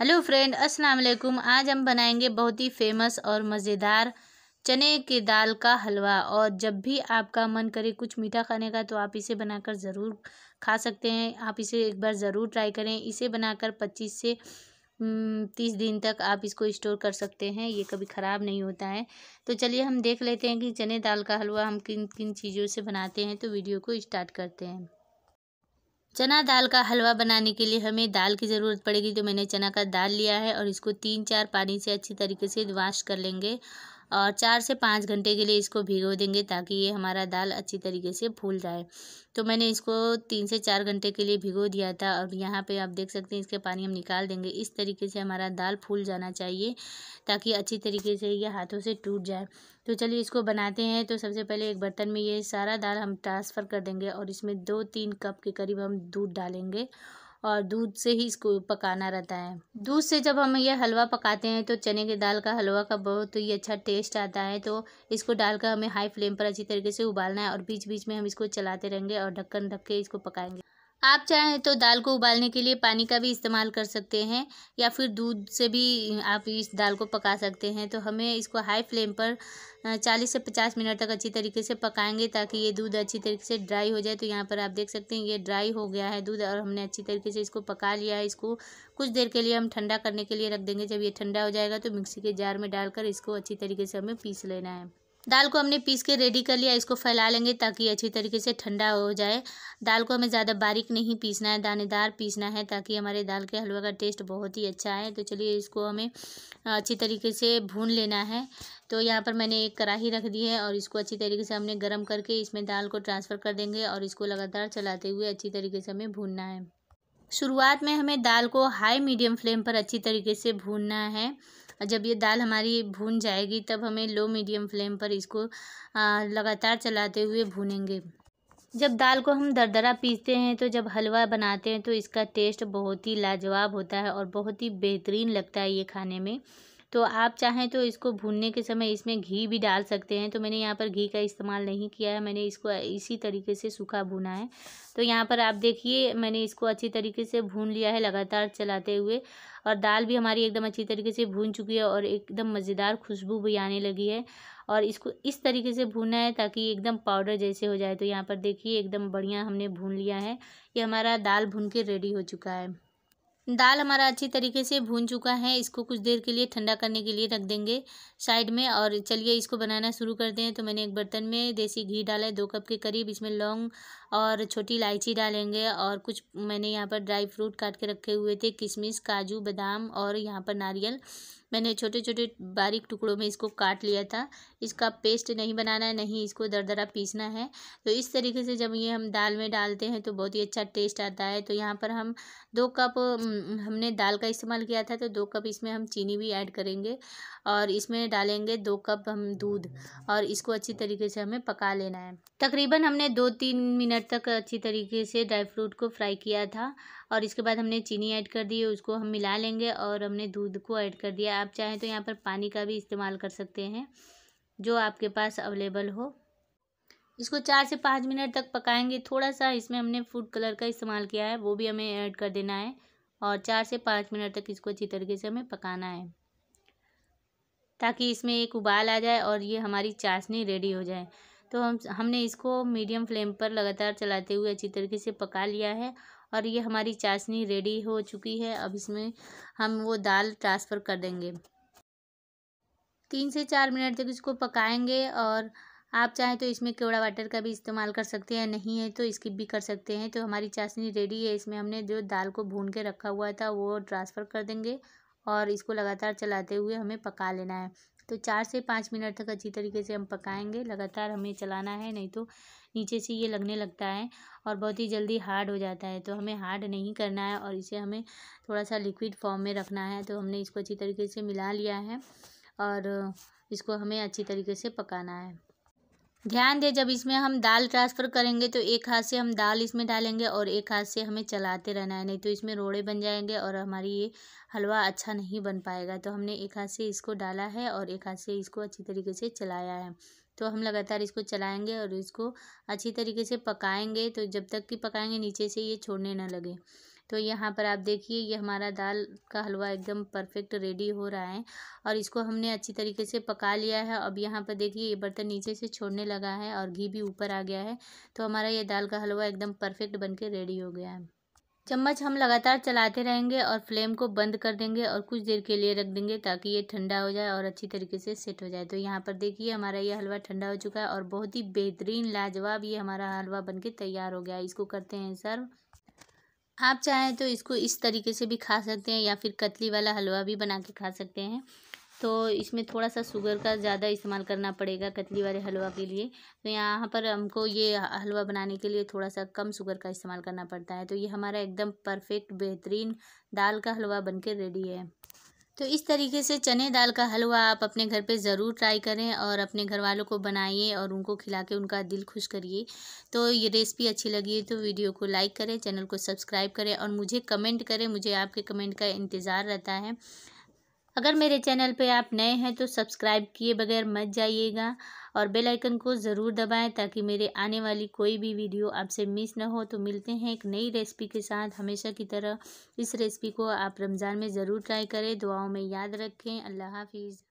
hello friend अस्सलाम वालेकुम आज हम बनाएंगे बहुत ही फेमस और मज़ेदार चने की दाल का हलवा और जब भी आपका मन करे कुछ मीठा खाने का तो आप इसे बनाकर ज़रूर खा सकते हैं आप इसे एक बार ज़रूर ट्राई करें इसे बनाकर 25 से तीस दिन तक आप इसको स्टोर कर सकते हैं ये कभी ख़राब नहीं होता है तो चलिए हम देख लेते हैं कि चने दाल का हलवा हम किन किन चीज़ों से बनाते हैं तो वीडियो को स्टार्ट करते हैं चना दाल का हलवा बनाने के लिए हमें दाल की ज़रूरत पड़ेगी तो मैंने चना का दाल लिया है और इसको तीन चार पानी से अच्छी तरीके से वाश कर लेंगे और चार से पाँच घंटे के लिए इसको भिगो देंगे ताकि ये हमारा दाल अच्छी तरीके से फूल जाए तो मैंने इसको तीन से चार घंटे के लिए भिगो दिया था और यहाँ पे आप देख सकते हैं इसके पानी हम निकाल देंगे इस तरीके से हमारा दाल फूल जाना चाहिए ताकि अच्छी तरीके से ये हाथों से टूट जाए तो चलिए इसको बनाते हैं तो सबसे पहले एक बर्तन में ये सारा दाल हम ट्रांसफ़र कर देंगे और इसमें दो तीन कप के करीब हम दूध डालेंगे और दूध से ही इसको पकाना रहता है दूध से जब हम यह हलवा पकाते हैं तो चने के दाल का हलवा का बहुत ही अच्छा टेस्ट आता है तो इसको डालकर हमें हाई फ्लेम पर अच्छी तरीके से उबालना है और बीच बीच में हम इसको चलाते रहेंगे और ढक्कन ढक के इसको पकाएंगे आप चाहें तो दाल को उबालने के लिए पानी का भी इस्तेमाल कर सकते हैं या फिर दूध से भी आप इस दाल को पका सकते हैं तो हमें इसको हाई फ्लेम पर चालीस से पचास मिनट तक अच्छी तरीके से पकाएंगे ताकि ये दूध अच्छी तरीके से ड्राई हो जाए तो यहाँ पर आप देख सकते हैं ये ड्राई हो गया है दूध और हमने अच्छी तरीके से इसको पका लिया है इसको कुछ देर के लिए हम ठंडा करने के लिए रख देंगे जब ये ठंडा हो जाएगा तो मिक्सी के जार में डालकर इसको अच्छी तरीके से हमें पीस लेना है दाल को हमने पीस के रेडी कर लिया इसको फैला लेंगे ताकि अच्छी तरीके से ठंडा हो जाए दाल को हमें ज़्यादा बारीक नहीं पीसना है दानेदार पीसना है ताकि हमारे दाल के हलवा का टेस्ट बहुत ही अच्छा आए तो चलिए इसको हमें अच्छी तरीके से भून लेना है तो यहाँ पर मैंने एक कढ़ाही रख दी है और इसको अच्छी तरीके से हमने गर्म करके इसमें दाल को ट्रांसफ़र कर देंगे और इसको लगातार चलाते हुए अच्छी तरीके से हमें भूनना है शुरुआत में हमें दाल को हाई मीडियम फ्लेम पर अच्छी तरीके से भूनना है जब ये दाल हमारी भून जाएगी तब हमें लो मीडियम फ्लेम पर इसको लगातार चलाते हुए भूनेंगे जब दाल को हम दरदरा पीसते हैं तो जब हलवा बनाते हैं तो इसका टेस्ट बहुत ही लाजवाब होता है और बहुत ही बेहतरीन लगता है ये खाने में तो आप चाहें तो इसको भूनने के समय इसमें घी भी डाल सकते हैं तो मैंने यहाँ पर घी का इस्तेमाल नहीं किया है मैंने इसको इसी तरीके से सूखा भुना है तो यहाँ पर आप देखिए मैंने इसको अच्छी तरीके से भून लिया है लगातार चलाते हुए और दाल भी हमारी एकदम अच्छी तरीके से भून चुकी है और एकदम मज़ेदार खुशबू भी आने लगी है और इसको इस तरीके से भूनना है ताकि एकदम पाउडर जैसे हो जाए तो यहाँ पर देखिए एकदम बढ़िया हमने भून लिया है ये हमारा दाल भून के रेडी हो चुका है दाल हमारा अच्छी तरीके से भून चुका है इसको कुछ देर के लिए ठंडा करने के लिए रख देंगे साइड में और चलिए इसको बनाना शुरू करते हैं तो मैंने एक बर्तन में देसी घी डाला है दो कप के करीब इसमें लौंग और छोटी इलायची डालेंगे और कुछ मैंने यहाँ पर ड्राई फ्रूट काट के रखे हुए थे किशमिश काजू बादाम और यहाँ पर नारियल मैंने छोटे छोटे बारीक टुकड़ों में इसको काट लिया था इसका पेस्ट नहीं बनाना है नहीं इसको दरदरा पीसना है तो इस तरीके से जब ये हम दाल में डालते हैं तो बहुत ही अच्छा टेस्ट आता है तो यहाँ पर हम दो कप हमने दाल का इस्तेमाल किया था तो दो कप इसमें हम चीनी भी ऐड करेंगे और इसमें डालेंगे दो कप हम दूध और इसको अच्छी तरीके से हमें पका लेना है तकरीबन हमने दो तीन मिनट मिनट तक अच्छी तरीके से ड्राई फ्रूट को फ्राई किया था और इसके बाद हमने चीनी ऐड कर दी उसको हम मिला लेंगे और हमने दूध को ऐड कर दिया आप चाहें तो यहाँ पर पानी का भी इस्तेमाल कर सकते हैं जो आपके पास अवेलेबल हो इसको चार से पाँच मिनट तक पकाएंगे थोड़ा सा इसमें हमने फूड कलर का इस्तेमाल किया है वो भी हमें ऐड कर देना है और चार से पाँच मिनट तक इसको अच्छी तरीके से हमें पकाना है ताकि इसमें एक उबाल आ जाए और ये हमारी चाशनी रेडी हो जाए तो हम हमने इसको मीडियम फ्लेम पर लगातार चलाते हुए अच्छी तरीके से पका लिया है और ये हमारी चाशनी रेडी हो चुकी है अब इसमें हम वो दाल ट्रांसफ़र कर देंगे तीन से चार मिनट तक इसको पकाएंगे और आप चाहें तो इसमें केवड़ा वाटर का भी इस्तेमाल कर सकते हैं नहीं है तो स्किप भी कर सकते हैं तो हमारी चाशनी रेडी है इसमें हमने जो दाल को भून के रखा हुआ था वो ट्रांसफ़र कर देंगे और इसको लगातार चलाते हुए हमें पका लेना है तो चार से पाँच मिनट तक अच्छी तरीके से हम पकाएंगे लगातार हमें चलाना है नहीं तो नीचे से ये लगने लगता है और बहुत ही जल्दी हार्ड हो जाता है तो हमें हार्ड नहीं करना है और इसे हमें थोड़ा सा लिक्विड फॉर्म में रखना है तो हमने इसको अच्छी तरीके से मिला लिया है और इसको हमें अच्छी तरीके से पकाना है ध्यान दें जब इसमें हम दाल ट्रांसफ़र करेंगे तो एक हाथ से हम दाल इसमें डालेंगे और एक हाथ से हमें चलाते रहना है नहीं तो इसमें रोड़े बन जाएंगे और हमारी ये हलवा अच्छा नहीं बन पाएगा तो हमने एक हाथ से इसको डाला है और एक हाथ से इसको अच्छी तरीके से चलाया है तो हम लगातार इसको चलाएँगे और इसको अच्छी तरीके से पकाएंगे तो जब तक कि पकाएँगे नीचे से ये छोड़ने ना लगे तो यहाँ पर आप देखिए ये हमारा दाल का हलवा एकदम परफेक्ट रेडी हो रहा है और इसको हमने अच्छी तरीके से पका लिया है अब यहाँ पर देखिए ये बर्तन नीचे से छोड़ने लगा है और घी भी ऊपर आ गया है तो हमारा ये दाल का हलवा एकदम परफेक्ट बन के रेडी हो गया है चम्मच हम लगातार चलाते रहेंगे और फ्लेम को बंद कर देंगे और कुछ देर के लिए रख देंगे ताकि ये ठंडा हो जाए और अच्छी तरीके से सेट हो जाए तो यहाँ पर देखिए हमारा ये हलवा ठंडा हो चुका है और बहुत ही बेहतरीन लाजवाब ये हमारा हलवा बनके तैयार हो गया है इसको करते हैं सर्व आप चाहें तो इसको इस तरीके से भी खा सकते हैं या फिर कतली वाला हलवा भी बना के खा सकते हैं तो इसमें थोड़ा सा शुगर का ज़्यादा इस्तेमाल करना पड़ेगा कतली वाले हलवा के लिए तो यहाँ पर हमको ये हलवा बनाने के लिए थोड़ा सा कम शुगर का इस्तेमाल करना पड़ता है तो ये हमारा एकदम परफेक्ट बेहतरीन दाल का हलवा बनकर रेडी है तो इस तरीके से चने दाल का हलवा आप अपने घर पे ज़रूर ट्राई करें और अपने घर वालों को बनाइए और उनको खिला के उनका दिल खुश करिए तो ये रेसिपी अच्छी लगी है तो वीडियो को लाइक करें चैनल को सब्सक्राइब करें और मुझे कमेंट करें मुझे आपके कमेंट का इंतज़ार रहता है अगर मेरे चैनल पे आप नए हैं तो सब्सक्राइब किए बगैर मत जाइएगा और बेल आइकन को ज़रूर दबाएं ताकि मेरे आने वाली कोई भी वीडियो आपसे मिस ना हो तो मिलते हैं एक नई रेसिपी के साथ हमेशा की तरह इस रेसिपी को आप रमज़ान में ज़रूर ट्राई करें दुआओं में याद रखें अल्लाह हाफिज़